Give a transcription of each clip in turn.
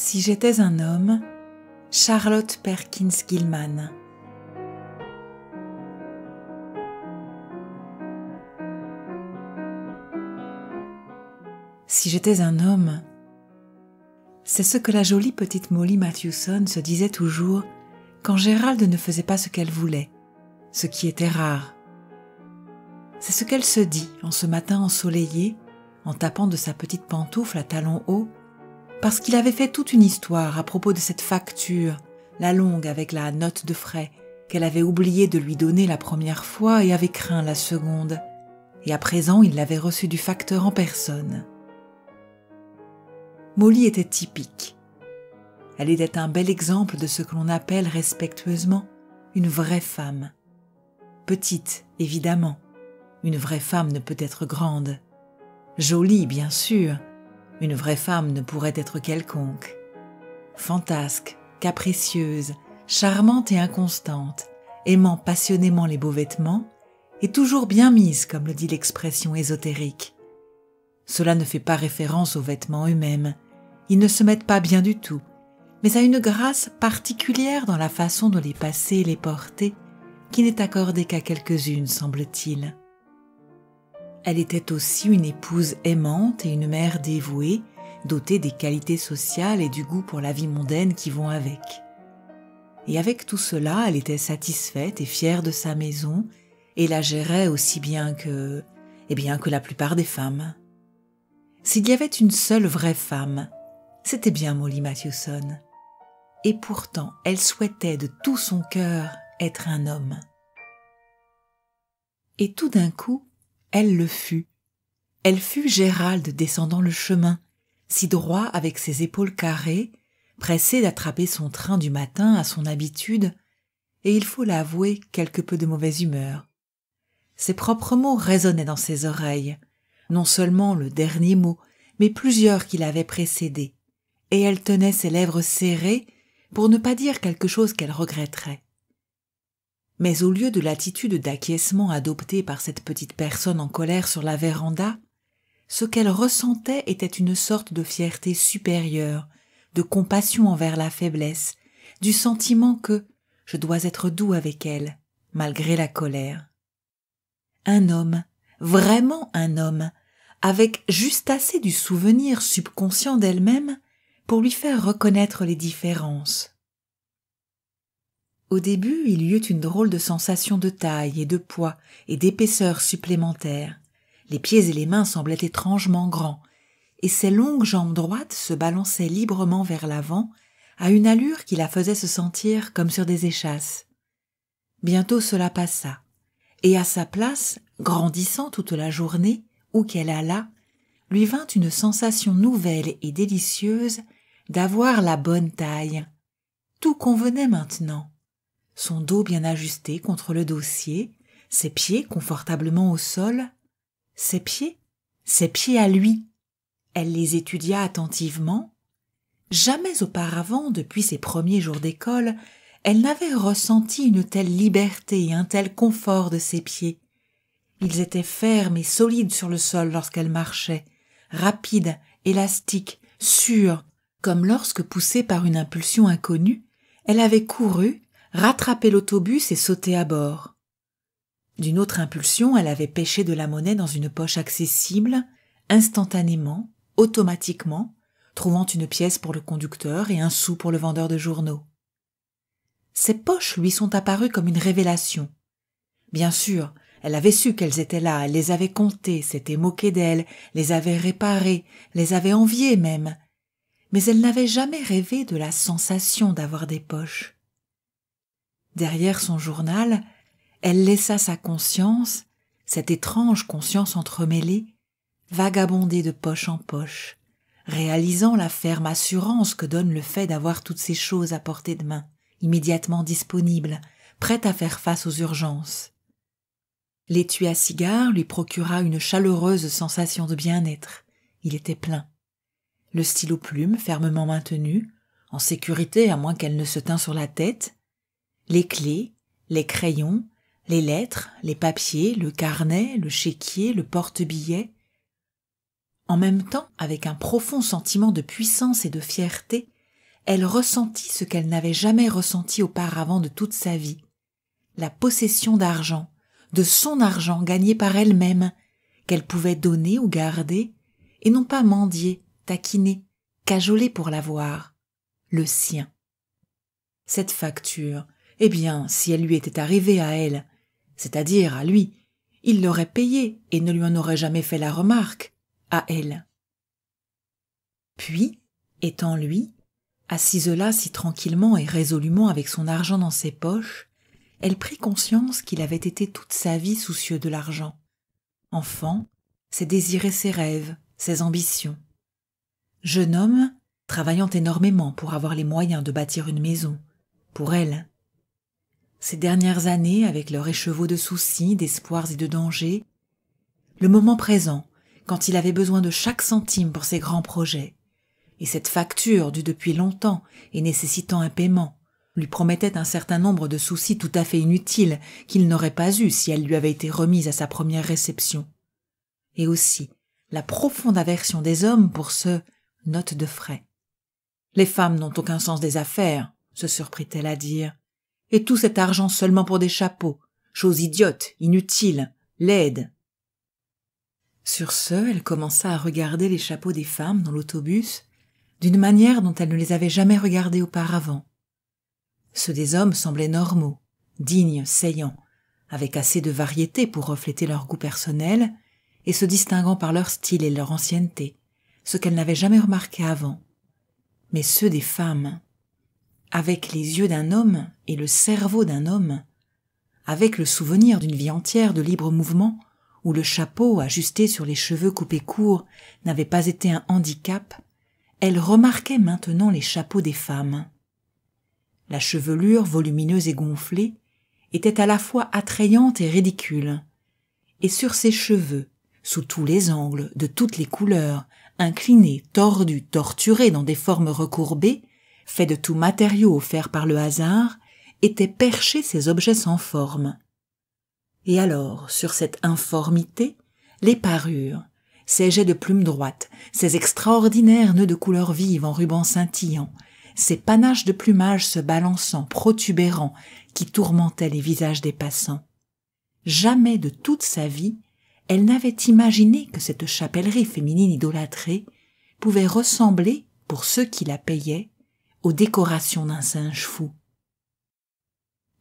Si j'étais un homme, Charlotte Perkins Gilman. Si j'étais un homme, c'est ce que la jolie petite Molly Mathewson se disait toujours quand Gérald ne faisait pas ce qu'elle voulait, ce qui était rare. C'est ce qu'elle se dit en ce matin ensoleillé, en tapant de sa petite pantoufle à talons hauts parce qu'il avait fait toute une histoire à propos de cette facture, la longue avec la note de frais, qu'elle avait oublié de lui donner la première fois et avait craint la seconde, et à présent il l'avait reçue du facteur en personne. Molly était typique. Elle était un bel exemple de ce que l'on appelle respectueusement une vraie femme. Petite, évidemment. Une vraie femme ne peut être grande. Jolie, bien sûr, une vraie femme ne pourrait être quelconque. Fantasque, capricieuse, charmante et inconstante, aimant passionnément les beaux vêtements, et toujours bien mise, comme le dit l'expression ésotérique. Cela ne fait pas référence aux vêtements eux-mêmes, ils ne se mettent pas bien du tout, mais à une grâce particulière dans la façon de les passer et les porter, qui n'est accordée qu'à quelques-unes, semble-t-il. Elle était aussi une épouse aimante et une mère dévouée, dotée des qualités sociales et du goût pour la vie mondaine qui vont avec. Et avec tout cela, elle était satisfaite et fière de sa maison, et la gérait aussi bien que, eh bien que la plupart des femmes. S'il y avait une seule vraie femme, c'était bien Molly Mathewson. Et pourtant, elle souhaitait de tout son cœur être un homme. Et tout d'un coup, elle le fut. Elle fut Gérald descendant le chemin, si droit avec ses épaules carrées, pressé d'attraper son train du matin à son habitude, et il faut l'avouer quelque peu de mauvaise humeur. Ses propres mots résonnaient dans ses oreilles, non seulement le dernier mot, mais plusieurs qui l'avaient précédé, et elle tenait ses lèvres serrées pour ne pas dire quelque chose qu'elle regretterait. Mais au lieu de l'attitude d'acquiescement adoptée par cette petite personne en colère sur la véranda, ce qu'elle ressentait était une sorte de fierté supérieure, de compassion envers la faiblesse, du sentiment que je dois être doux avec elle, malgré la colère. Un homme, vraiment un homme, avec juste assez du souvenir subconscient d'elle-même pour lui faire reconnaître les différences. Au début, il y eut une drôle de sensation de taille et de poids et d'épaisseur supplémentaire. Les pieds et les mains semblaient étrangement grands, et ses longues jambes droites se balançaient librement vers l'avant, à une allure qui la faisait se sentir comme sur des échasses. Bientôt cela passa, et à sa place, grandissant toute la journée, où qu'elle alla, lui vint une sensation nouvelle et délicieuse d'avoir la bonne taille. Tout convenait maintenant son dos bien ajusté contre le dossier, ses pieds confortablement au sol. Ses pieds Ses pieds à lui. Elle les étudia attentivement. Jamais auparavant, depuis ses premiers jours d'école, elle n'avait ressenti une telle liberté et un tel confort de ses pieds. Ils étaient fermes et solides sur le sol lorsqu'elle marchait, rapides, élastiques, sûrs, comme lorsque, poussée par une impulsion inconnue, elle avait couru rattraper l'autobus et sauter à bord. D'une autre impulsion, elle avait pêché de la monnaie dans une poche accessible, instantanément, automatiquement, trouvant une pièce pour le conducteur et un sou pour le vendeur de journaux. Ces poches lui sont apparues comme une révélation. Bien sûr, elle avait su qu'elles étaient là, elle les avait comptées, s'était moquée d'elles, les avait réparées, les avait enviées même. Mais elle n'avait jamais rêvé de la sensation d'avoir des poches derrière son journal, elle laissa sa conscience, cette étrange conscience entremêlée, vagabonder de poche en poche, réalisant la ferme assurance que donne le fait d'avoir toutes ces choses à portée de main, immédiatement disponibles, prêtes à faire face aux urgences. L'étui à cigare lui procura une chaleureuse sensation de bien-être. Il était plein. Le stylo plume fermement maintenu, en sécurité à moins qu'elle ne se tînt sur la tête, les clés, les crayons, les lettres, les papiers, le carnet, le chéquier, le porte-billet. En même temps, avec un profond sentiment de puissance et de fierté, elle ressentit ce qu'elle n'avait jamais ressenti auparavant de toute sa vie, la possession d'argent, de son argent gagné par elle-même, qu'elle pouvait donner ou garder, et non pas mendier, taquiner, cajoler pour l'avoir, le sien. Cette facture, eh bien, si elle lui était arrivée à elle, c'est-à-dire à lui, il l'aurait payée et ne lui en aurait jamais fait la remarque, à elle. Puis, étant lui, assise là si tranquillement et résolument avec son argent dans ses poches, elle prit conscience qu'il avait été toute sa vie soucieux de l'argent. Enfant, ses désirs et ses rêves, ses ambitions. Jeune homme, travaillant énormément pour avoir les moyens de bâtir une maison, pour elle, ces dernières années avec leur écheveau de soucis, d'espoirs et de dangers, le moment présent, quand il avait besoin de chaque centime pour ses grands projets, et cette facture due depuis longtemps et nécessitant un paiement, lui promettait un certain nombre de soucis tout à fait inutiles qu'il n'aurait pas eus si elle lui avait été remise à sa première réception. Et aussi, la profonde aversion des hommes pour ce note de frais. Les femmes n'ont aucun sens des affaires, se surprit-elle à dire, et tout cet argent seulement pour des chapeaux. Chose idiote, inutile, laide. Sur ce, elle commença à regarder les chapeaux des femmes dans l'autobus d'une manière dont elle ne les avait jamais regardés auparavant. Ceux des hommes semblaient normaux, dignes, saillants, avec assez de variété pour refléter leur goût personnel et se distinguant par leur style et leur ancienneté, ce qu'elle n'avait jamais remarqué avant. Mais ceux des femmes, avec les yeux d'un homme et le cerveau d'un homme, avec le souvenir d'une vie entière de libre mouvement, où le chapeau ajusté sur les cheveux coupés courts n'avait pas été un handicap, elle remarquait maintenant les chapeaux des femmes. La chevelure volumineuse et gonflée était à la fois attrayante et ridicule, et sur ses cheveux, sous tous les angles, de toutes les couleurs, inclinés, tordus, torturés dans des formes recourbées, fait de tout matériau offert par le hasard, étaient perchés ces objets sans forme. Et alors, sur cette informité, les parures, ces jets de plumes droites, ces extraordinaires nœuds de couleurs vives en ruban scintillant, ces panaches de plumage se balançant, protubérant, qui tourmentaient les visages des passants. Jamais de toute sa vie, elle n'avait imaginé que cette chapellerie féminine idolâtrée pouvait ressembler, pour ceux qui la payaient, aux décorations d'un singe fou.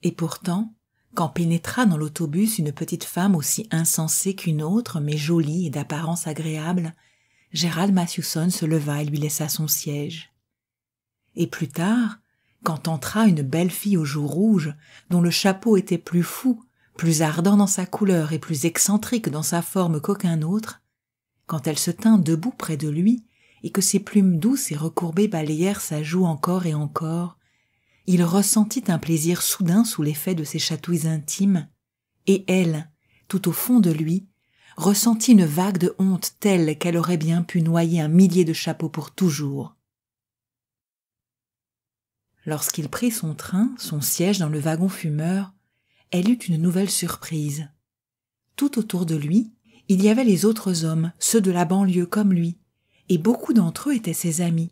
Et pourtant, quand pénétra dans l'autobus une petite femme aussi insensée qu'une autre, mais jolie et d'apparence agréable, Gérald Mathewson se leva et lui laissa son siège. Et plus tard, quand entra une belle fille aux joues rouges, dont le chapeau était plus fou, plus ardent dans sa couleur et plus excentrique dans sa forme qu'aucun autre, quand elle se tint debout près de lui et que ses plumes douces et recourbées balayèrent sa joue encore et encore, il ressentit un plaisir soudain sous l'effet de ses chatouilles intimes, et elle, tout au fond de lui, ressentit une vague de honte telle qu'elle aurait bien pu noyer un millier de chapeaux pour toujours. Lorsqu'il prit son train, son siège dans le wagon fumeur, elle eut une nouvelle surprise. Tout autour de lui, il y avait les autres hommes, ceux de la banlieue comme lui, et beaucoup d'entre eux étaient ses amis.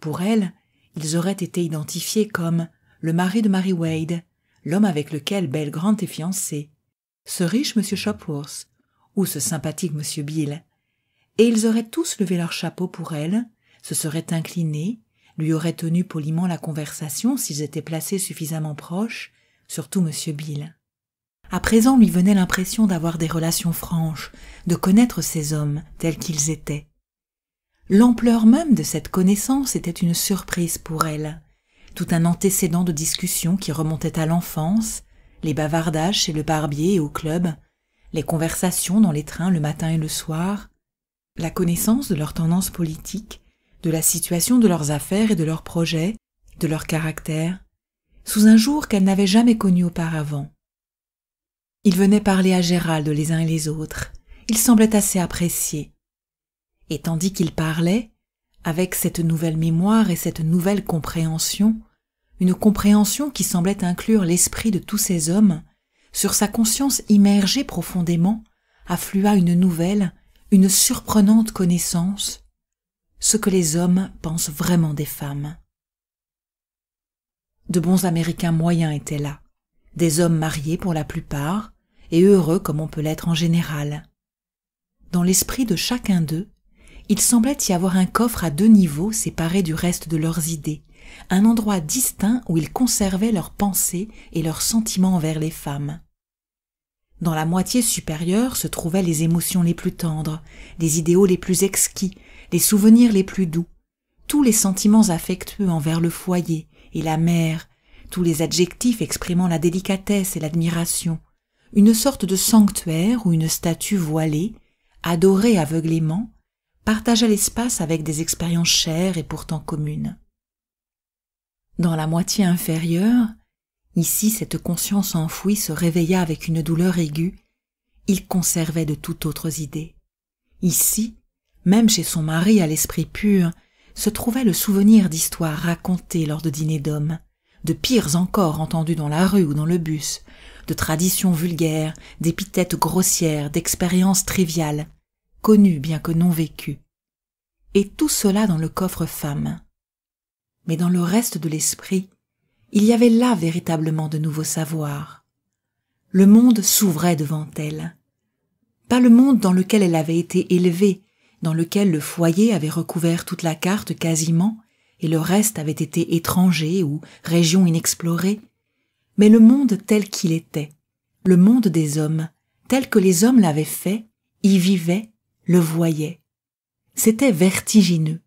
Pour elle, ils auraient été identifiés comme le mari de Mary Wade, l'homme avec lequel Belle Grant est fiancée, ce riche monsieur Shopworth ou ce sympathique monsieur Bill. Et ils auraient tous levé leur chapeau pour elle, se seraient inclinés, lui auraient tenu poliment la conversation s'ils étaient placés suffisamment proches, surtout monsieur Bill. À présent lui venait l'impression d'avoir des relations franches, de connaître ces hommes tels qu'ils étaient, L'ampleur même de cette connaissance était une surprise pour elle. Tout un antécédent de discussions qui remontait à l'enfance, les bavardages chez le barbier et au club, les conversations dans les trains le matin et le soir, la connaissance de leurs tendances politiques, de la situation de leurs affaires et de leurs projets, de leur caractère, sous un jour qu'elle n'avait jamais connu auparavant. Ils venaient parler à Gérald les uns et les autres. Ils semblaient assez appréciés. Et tandis qu'il parlait, avec cette nouvelle mémoire et cette nouvelle compréhension, une compréhension qui semblait inclure l'esprit de tous ces hommes, sur sa conscience immergée profondément, afflua une nouvelle, une surprenante connaissance, ce que les hommes pensent vraiment des femmes. De bons Américains moyens étaient là, des hommes mariés pour la plupart, et heureux comme on peut l'être en général. Dans l'esprit de chacun d'eux, il semblait y avoir un coffre à deux niveaux séparé du reste de leurs idées, un endroit distinct où ils conservaient leurs pensées et leurs sentiments envers les femmes. Dans la moitié supérieure se trouvaient les émotions les plus tendres, les idéaux les plus exquis, les souvenirs les plus doux, tous les sentiments affectueux envers le foyer et la mère, tous les adjectifs exprimant la délicatesse et l'admiration, une sorte de sanctuaire ou une statue voilée, adorée aveuglément, partageait l'espace avec des expériences chères et pourtant communes. Dans la moitié inférieure, ici cette conscience enfouie se réveilla avec une douleur aiguë, il conservait de toutes autres idées. Ici, même chez son mari à l'esprit pur, se trouvait le souvenir d'histoires racontées lors de dîners d'hommes, de pires encore entendus dans la rue ou dans le bus, de traditions vulgaires, d'épithètes grossières, d'expériences triviales, connu bien que non vécu. Et tout cela dans le coffre femme. Mais dans le reste de l'esprit, il y avait là véritablement de nouveaux savoirs. Le monde s'ouvrait devant elle. Pas le monde dans lequel elle avait été élevée, dans lequel le foyer avait recouvert toute la carte quasiment, et le reste avait été étranger ou région inexplorée, mais le monde tel qu'il était, le monde des hommes, tel que les hommes l'avaient fait, y vivaient le voyait. C'était vertigineux.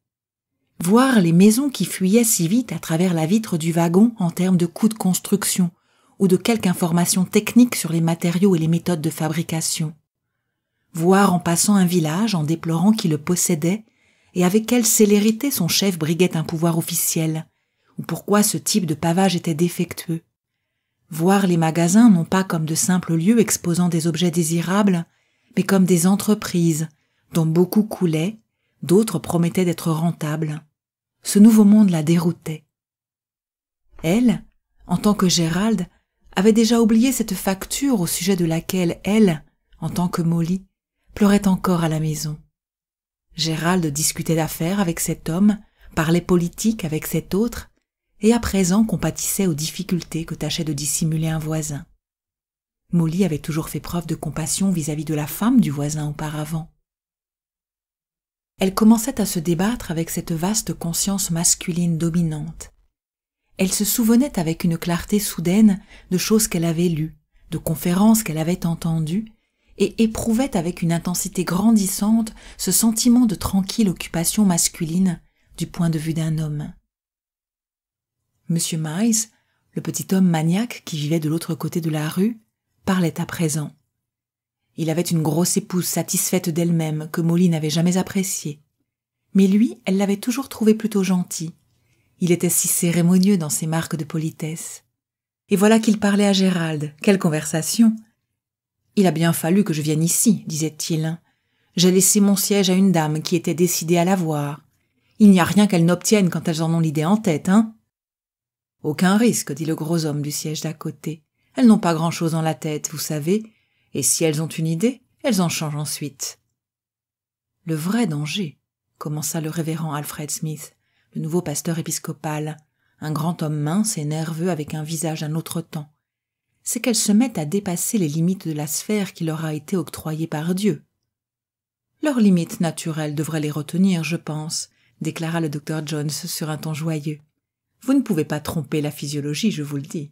Voir les maisons qui fuyaient si vite à travers la vitre du wagon en termes de coûts de construction ou de quelque information technique sur les matériaux et les méthodes de fabrication. Voir en passant un village en déplorant qui le possédait et avec quelle célérité son chef briguait un pouvoir officiel, ou pourquoi ce type de pavage était défectueux. Voir les magasins non pas comme de simples lieux exposant des objets désirables, mais comme des entreprises dont beaucoup coulaient, d'autres promettaient d'être rentables. Ce nouveau monde la déroutait. Elle, en tant que Gérald, avait déjà oublié cette facture au sujet de laquelle elle, en tant que Molly, pleurait encore à la maison. Gérald discutait d'affaires avec cet homme, parlait politique avec cet autre, et à présent compatissait aux difficultés que tâchait de dissimuler un voisin. Molly avait toujours fait preuve de compassion vis-à-vis -vis de la femme du voisin auparavant. Elle commençait à se débattre avec cette vaste conscience masculine dominante. Elle se souvenait avec une clarté soudaine de choses qu'elle avait lues, de conférences qu'elle avait entendues, et éprouvait avec une intensité grandissante ce sentiment de tranquille occupation masculine du point de vue d'un homme. Monsieur Miles, le petit homme maniaque qui vivait de l'autre côté de la rue, parlait à présent. Il avait une grosse épouse satisfaite d'elle-même que Molly n'avait jamais appréciée. Mais lui, elle l'avait toujours trouvé plutôt gentil. Il était si cérémonieux dans ses marques de politesse. Et voilà qu'il parlait à Gérald. Quelle conversation Il a bien fallu que je vienne ici, disait-il. J'ai laissé mon siège à une dame qui était décidée à la voir. Il n'y a rien qu'elles n'obtiennent quand elles en ont l'idée en tête, hein Aucun risque, dit le gros homme du siège d'à côté. Elles n'ont pas grand-chose dans la tête, vous savez, et si elles ont une idée, elles en changent ensuite. Le vrai danger, commença le révérend Alfred Smith, le nouveau pasteur épiscopal, un grand homme mince et nerveux avec un visage d'un autre temps, c'est qu'elles se mettent à dépasser les limites de la sphère qui leur a été octroyée par Dieu. Leurs limites naturelles devraient les retenir, je pense, déclara le docteur Jones sur un ton joyeux. Vous ne pouvez pas tromper la physiologie, je vous le dis.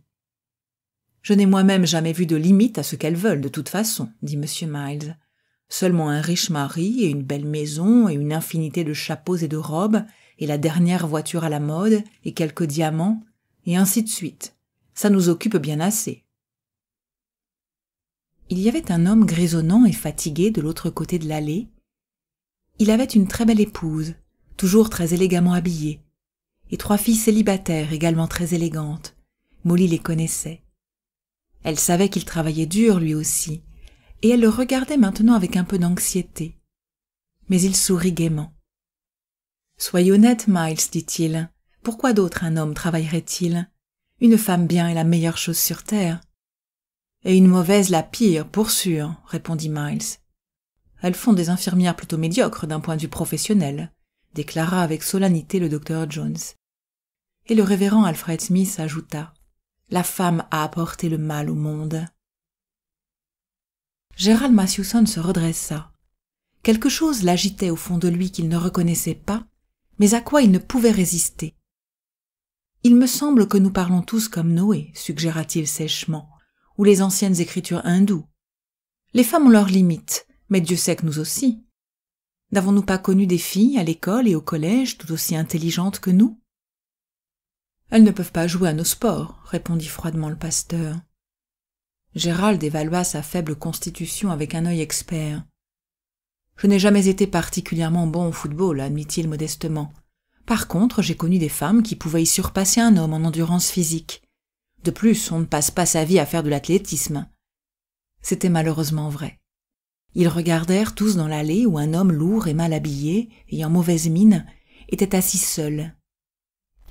Je n'ai moi-même jamais vu de limite à ce qu'elles veulent, de toute façon, dit M. Miles. Seulement un riche mari et une belle maison et une infinité de chapeaux et de robes et la dernière voiture à la mode et quelques diamants et ainsi de suite. Ça nous occupe bien assez. Il y avait un homme grisonnant et fatigué de l'autre côté de l'allée. Il avait une très belle épouse, toujours très élégamment habillée, et trois filles célibataires également très élégantes. Molly les connaissait. Elle savait qu'il travaillait dur lui aussi, et elle le regardait maintenant avec un peu d'anxiété. Mais il sourit gaiement. Soyez honnête, Miles, dit-il. Pourquoi d'autre un homme travaillerait-il Une femme bien est la meilleure chose sur terre. Et une mauvaise la pire, pour sûr, répondit Miles. Elles font des infirmières plutôt médiocres d'un point de vue professionnel, déclara avec solennité le docteur Jones. Et le révérend Alfred Smith ajouta. La femme a apporté le mal au monde. Gérald Mathewson se redressa. Quelque chose l'agitait au fond de lui qu'il ne reconnaissait pas, mais à quoi il ne pouvait résister. Il me semble que nous parlons tous comme Noé, suggéra-t-il sèchement, ou les anciennes écritures hindoues. Les femmes ont leurs limites, mais Dieu sait que nous aussi. N'avons-nous pas connu des filles à l'école et au collège tout aussi intelligentes que nous elles ne peuvent pas jouer à nos sports, répondit froidement le pasteur. Gérald évalua sa faible constitution avec un œil expert. Je n'ai jamais été particulièrement bon au football, admit-il modestement. Par contre, j'ai connu des femmes qui pouvaient y surpasser un homme en endurance physique. De plus, on ne passe pas sa vie à faire de l'athlétisme. C'était malheureusement vrai. Ils regardèrent tous dans l'allée où un homme lourd et mal habillé, ayant mauvaise mine, était assis seul,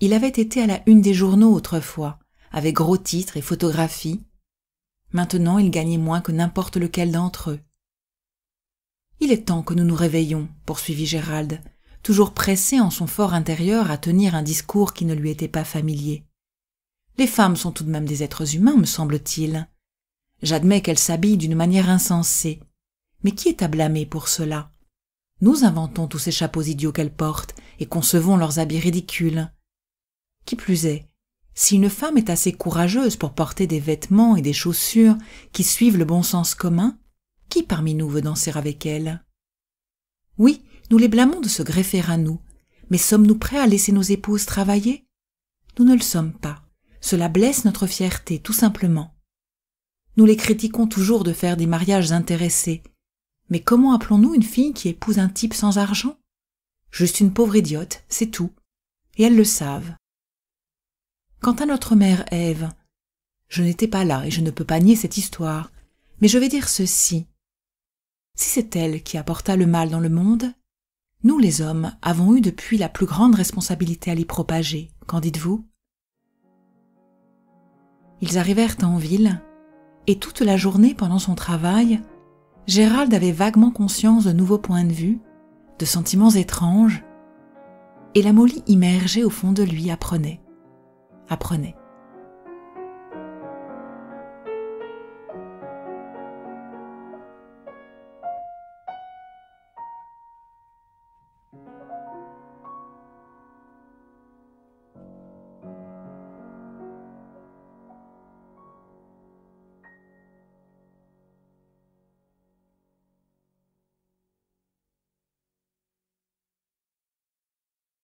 il avait été à la une des journaux autrefois, avec gros titres et photographies. Maintenant, il gagnait moins que n'importe lequel d'entre eux. Il est temps que nous nous réveillions, poursuivit Gérald, toujours pressé en son fort intérieur à tenir un discours qui ne lui était pas familier. Les femmes sont tout de même des êtres humains, me semble-t-il. J'admets qu'elles s'habillent d'une manière insensée. Mais qui est à blâmer pour cela Nous inventons tous ces chapeaux idiots qu'elles portent et concevons leurs habits ridicules. Qui plus est, si une femme est assez courageuse pour porter des vêtements et des chaussures qui suivent le bon sens commun, qui parmi nous veut danser avec elle Oui, nous les blâmons de se greffer à nous, mais sommes-nous prêts à laisser nos épouses travailler Nous ne le sommes pas. Cela blesse notre fierté, tout simplement. Nous les critiquons toujours de faire des mariages intéressés. Mais comment appelons-nous une fille qui épouse un type sans argent Juste une pauvre idiote, c'est tout. Et elles le savent. Quant à notre mère Ève, je n'étais pas là et je ne peux pas nier cette histoire, mais je vais dire ceci. Si c'est elle qui apporta le mal dans le monde, nous les hommes avons eu depuis la plus grande responsabilité à l'y propager, qu'en dites-vous Ils arrivèrent en ville, et toute la journée pendant son travail, Gérald avait vaguement conscience de nouveaux points de vue, de sentiments étranges, et la molly immergée au fond de lui apprenait apprenez.